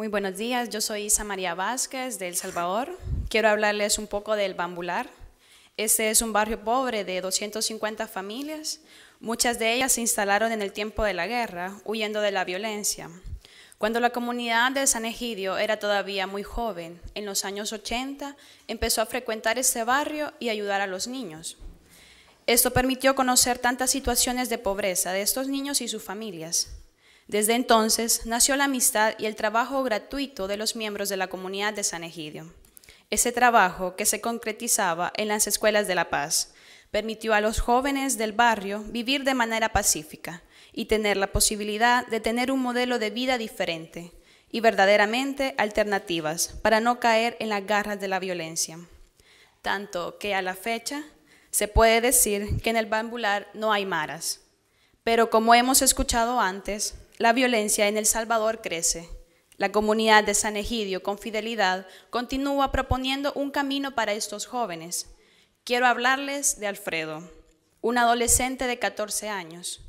Muy buenos días, yo soy Isa María Vázquez de El Salvador. Quiero hablarles un poco del Bambular. Este es un barrio pobre de 250 familias. Muchas de ellas se instalaron en el tiempo de la guerra, huyendo de la violencia. Cuando la comunidad de San Egidio era todavía muy joven, en los años 80, empezó a frecuentar este barrio y ayudar a los niños. Esto permitió conocer tantas situaciones de pobreza de estos niños y sus familias. Desde entonces nació la amistad y el trabajo gratuito de los miembros de la comunidad de San Egidio. Ese trabajo, que se concretizaba en las escuelas de La Paz, permitió a los jóvenes del barrio vivir de manera pacífica y tener la posibilidad de tener un modelo de vida diferente y verdaderamente alternativas para no caer en las garras de la violencia. Tanto que a la fecha se puede decir que en el bambular no hay maras. Pero como hemos escuchado antes, la violencia en El Salvador crece. La comunidad de San Egidio, con fidelidad, continúa proponiendo un camino para estos jóvenes. Quiero hablarles de Alfredo, un adolescente de 14 años.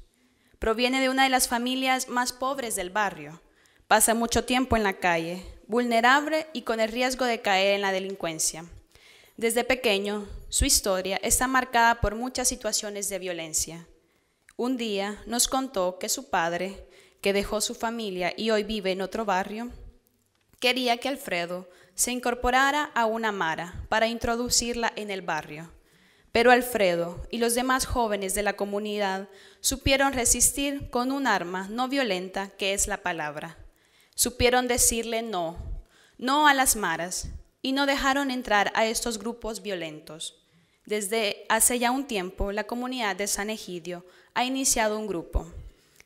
Proviene de una de las familias más pobres del barrio. Pasa mucho tiempo en la calle, vulnerable y con el riesgo de caer en la delincuencia. Desde pequeño, su historia está marcada por muchas situaciones de violencia. Un día nos contó que su padre, que dejó su familia y hoy vive en otro barrio, quería que Alfredo se incorporara a una mara para introducirla en el barrio. Pero Alfredo y los demás jóvenes de la comunidad supieron resistir con un arma no violenta que es la palabra. Supieron decirle no, no a las maras, y no dejaron entrar a estos grupos violentos. Desde hace ya un tiempo, la comunidad de San Egidio ha iniciado un grupo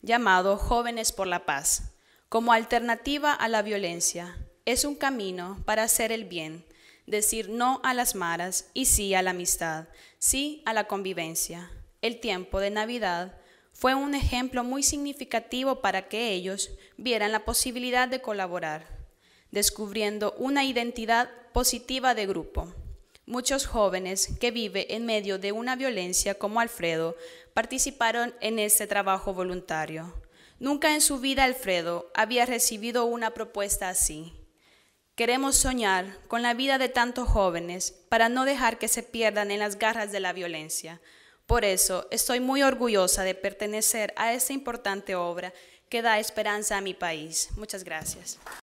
llamado Jóvenes por la Paz, como alternativa a la violencia. Es un camino para hacer el bien, decir no a las maras y sí a la amistad, sí a la convivencia. El tiempo de Navidad fue un ejemplo muy significativo para que ellos vieran la posibilidad de colaborar, descubriendo una identidad positiva de grupo. Muchos jóvenes que viven en medio de una violencia como Alfredo participaron en este trabajo voluntario. Nunca en su vida Alfredo había recibido una propuesta así. Queremos soñar con la vida de tantos jóvenes para no dejar que se pierdan en las garras de la violencia. Por eso estoy muy orgullosa de pertenecer a esta importante obra que da esperanza a mi país. Muchas gracias.